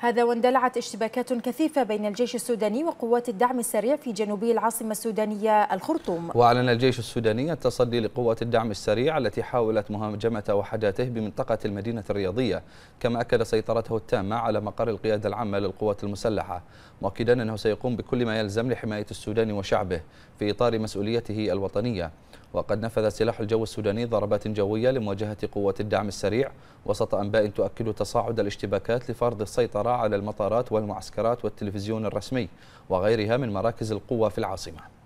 هذا واندلعت اشتباكات كثيفة بين الجيش السوداني وقوات الدعم السريع في جنوبي العاصمة السودانية الخرطوم وأعلن الجيش السوداني التصدي لقوات الدعم السريع التي حاولت مهاجمة وحداته بمنطقة المدينة الرياضية كما أكد سيطرته التامة على مقر القيادة العامة للقوات المسلحة مؤكدا أنه سيقوم بكل ما يلزم لحماية السودان وشعبه في إطار مسؤوليته الوطنية وقد نفذ سلاح الجو السوداني ضربات جوية لمواجهة قوات الدعم السريع وسط أنباء تؤكد تصاعد الاشتباكات لفرض السيطرة على المطارات والمعسكرات والتلفزيون الرسمي وغيرها من مراكز القوة في العاصمة